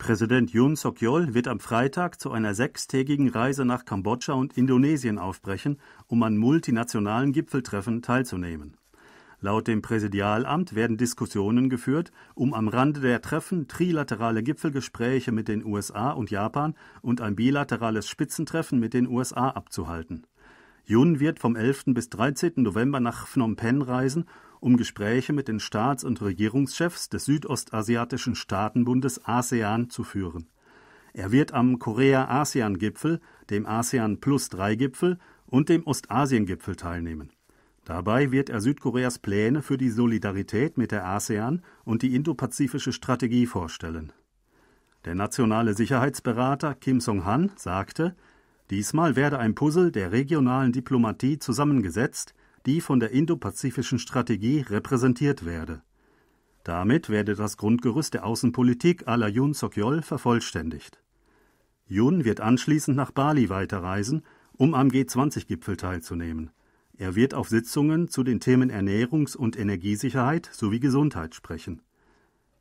Präsident Yoon Suk-yeol wird am Freitag zu einer sechstägigen Reise nach Kambodscha und Indonesien aufbrechen, um an multinationalen Gipfeltreffen teilzunehmen. Laut dem Präsidialamt werden Diskussionen geführt, um am Rande der Treffen trilaterale Gipfelgespräche mit den USA und Japan und ein bilaterales Spitzentreffen mit den USA abzuhalten. Jun wird vom 11. bis 13. November nach Phnom Penh reisen, um Gespräche mit den Staats- und Regierungschefs des südostasiatischen Staatenbundes ASEAN zu führen. Er wird am Korea-ASEAN-Gipfel, dem ASEAN-Plus-3-Gipfel und dem Ostasien-Gipfel teilnehmen. Dabei wird er Südkoreas Pläne für die Solidarität mit der ASEAN und die indopazifische Strategie vorstellen. Der nationale Sicherheitsberater Kim Song-han sagte, Diesmal werde ein Puzzle der regionalen Diplomatie zusammengesetzt, die von der indopazifischen Strategie repräsentiert werde. Damit werde das Grundgerüst der Außenpolitik à la Yoon suk vervollständigt. Yoon wird anschließend nach Bali weiterreisen, um am G20-Gipfel teilzunehmen. Er wird auf Sitzungen zu den Themen Ernährungs- und Energiesicherheit sowie Gesundheit sprechen.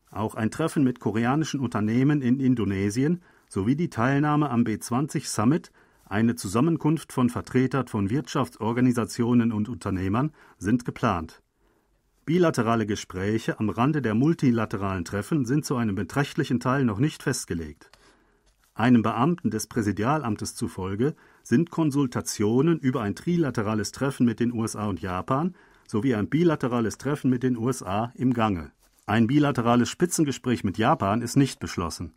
Auch ein Treffen mit koreanischen Unternehmen in Indonesien sowie die Teilnahme am B20-Summit eine Zusammenkunft von Vertretern von Wirtschaftsorganisationen und Unternehmern sind geplant. Bilaterale Gespräche am Rande der multilateralen Treffen sind zu einem beträchtlichen Teil noch nicht festgelegt. Einem Beamten des Präsidialamtes zufolge sind Konsultationen über ein trilaterales Treffen mit den USA und Japan sowie ein bilaterales Treffen mit den USA im Gange. Ein bilaterales Spitzengespräch mit Japan ist nicht beschlossen.